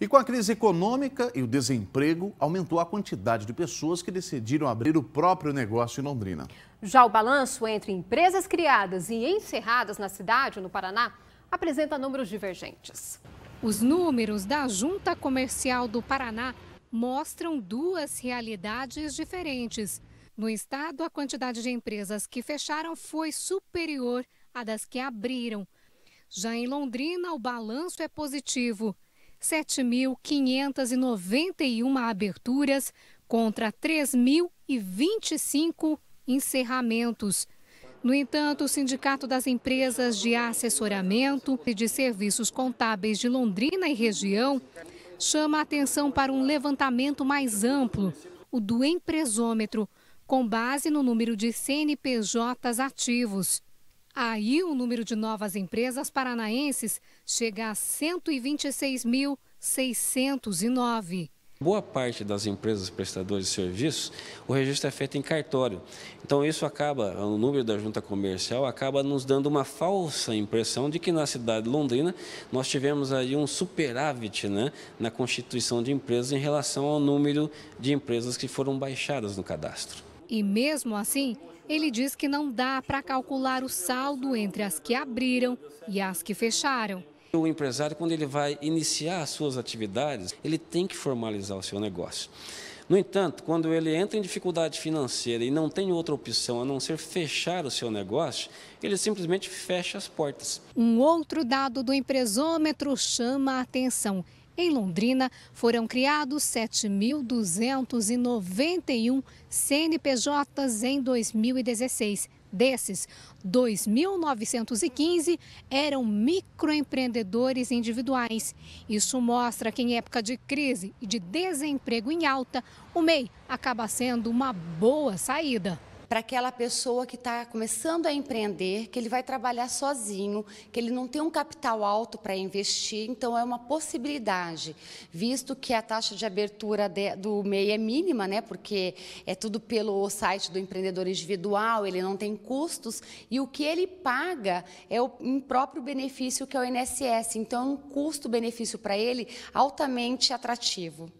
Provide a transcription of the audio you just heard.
E com a crise econômica e o desemprego, aumentou a quantidade de pessoas que decidiram abrir o próprio negócio em Londrina. Já o balanço entre empresas criadas e encerradas na cidade, no Paraná, apresenta números divergentes. Os números da Junta Comercial do Paraná mostram duas realidades diferentes. No estado, a quantidade de empresas que fecharam foi superior à das que abriram. Já em Londrina, o balanço é positivo. 7.591 aberturas contra 3.025 encerramentos. No entanto, o Sindicato das Empresas de Assessoramento e de Serviços Contábeis de Londrina e Região chama a atenção para um levantamento mais amplo, o do empresômetro, com base no número de CNPJs ativos. Aí o número de novas empresas paranaenses chega a 126.609. Boa parte das empresas prestadoras de serviços, o registro é feito em cartório. Então isso acaba, o número da junta comercial acaba nos dando uma falsa impressão de que na cidade de Londrina nós tivemos aí um superávit né, na constituição de empresas em relação ao número de empresas que foram baixadas no cadastro. E mesmo assim, ele diz que não dá para calcular o saldo entre as que abriram e as que fecharam. O empresário, quando ele vai iniciar as suas atividades, ele tem que formalizar o seu negócio. No entanto, quando ele entra em dificuldade financeira e não tem outra opção a não ser fechar o seu negócio, ele simplesmente fecha as portas. Um outro dado do empresômetro chama a atenção. Em Londrina, foram criados 7.291 CNPJs em 2016. Desses, 2.915 eram microempreendedores individuais. Isso mostra que, em época de crise e de desemprego em alta, o MEI acaba sendo uma boa saída para aquela pessoa que está começando a empreender, que ele vai trabalhar sozinho, que ele não tem um capital alto para investir, então é uma possibilidade, visto que a taxa de abertura de, do MEI é mínima, né, porque é tudo pelo site do empreendedor individual, ele não tem custos, e o que ele paga é o um próprio benefício que é o INSS, então é um custo-benefício para ele altamente atrativo.